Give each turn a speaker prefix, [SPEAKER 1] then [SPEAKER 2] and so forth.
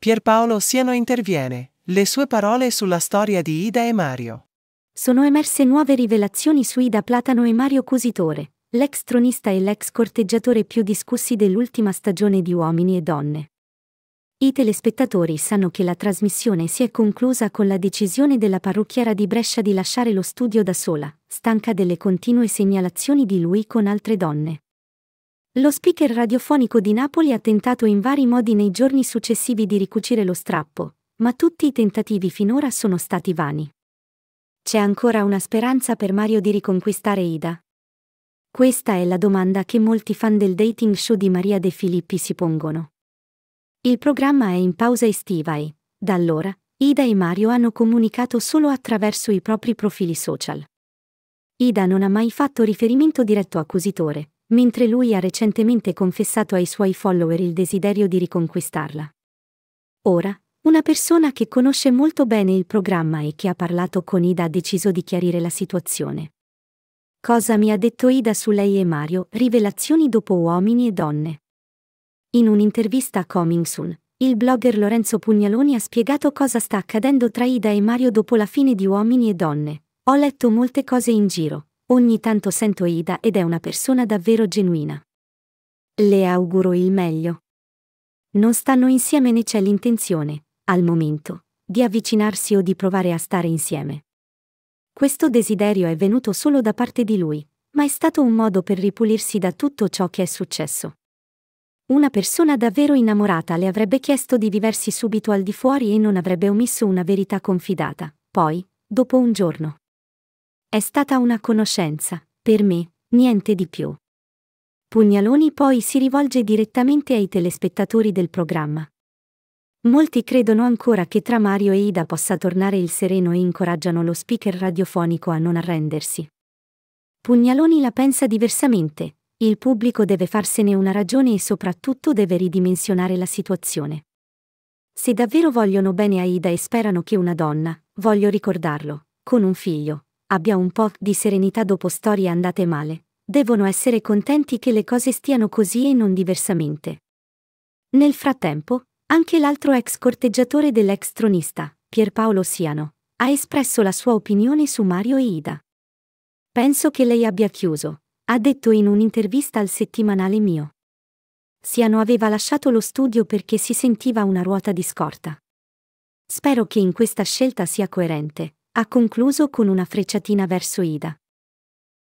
[SPEAKER 1] Pierpaolo Siano interviene, le sue parole sulla storia di Ida e Mario. Sono emerse nuove rivelazioni su Ida Platano e Mario Cusitore, l'ex tronista e l'ex corteggiatore più discussi dell'ultima stagione di Uomini e Donne. I telespettatori sanno che la trasmissione si è conclusa con la decisione della parrucchiera di Brescia di lasciare lo studio da sola, stanca delle continue segnalazioni di lui con altre donne. Lo speaker radiofonico di Napoli ha tentato in vari modi nei giorni successivi di ricucire lo strappo, ma tutti i tentativi finora sono stati vani. C'è ancora una speranza per Mario di riconquistare Ida. Questa è la domanda che molti fan del dating show di Maria De Filippi si pongono. Il programma è in pausa estiva e, da allora, Ida e Mario hanno comunicato solo attraverso i propri profili social. Ida non ha mai fatto riferimento diretto a accusitore, mentre lui ha recentemente confessato ai suoi follower il desiderio di riconquistarla. Ora, una persona che conosce molto bene il programma e che ha parlato con Ida ha deciso di chiarire la situazione. Cosa mi ha detto Ida su lei e Mario, rivelazioni dopo uomini e donne. In un'intervista a Coming Soon, il blogger Lorenzo Pugnaloni ha spiegato cosa sta accadendo tra Ida e Mario dopo la fine di Uomini e Donne. Ho letto molte cose in giro, Ogni tanto sento Ida ed è una persona davvero genuina. Le auguro il meglio. Non stanno insieme né c'è l'intenzione, al momento, di avvicinarsi o di provare a stare insieme. Questo desiderio è venuto solo da parte di lui, ma è stato un modo per ripulirsi da tutto ciò che è successo. Una persona davvero innamorata le avrebbe chiesto di viversi subito al di fuori e non avrebbe omesso una verità confidata, poi, dopo un giorno. È stata una conoscenza, per me, niente di più. Pugnaloni poi si rivolge direttamente ai telespettatori del programma. Molti credono ancora che tra Mario e Ida possa tornare il sereno e incoraggiano lo speaker radiofonico a non arrendersi. Pugnaloni la pensa diversamente, il pubblico deve farsene una ragione e soprattutto deve ridimensionare la situazione. Se davvero vogliono bene a Ida e sperano che una donna, voglio ricordarlo, con un figlio, abbia un po' di serenità dopo storie andate male. Devono essere contenti che le cose stiano così e non diversamente. Nel frattempo, anche l'altro ex corteggiatore dell'ex tronista, Pierpaolo Siano, ha espresso la sua opinione su Mario e Ida. Penso che lei abbia chiuso, ha detto in un'intervista al settimanale mio. Siano aveva lasciato lo studio perché si sentiva una ruota di scorta. Spero che in questa scelta sia coerente, ha concluso con una frecciatina verso Ida.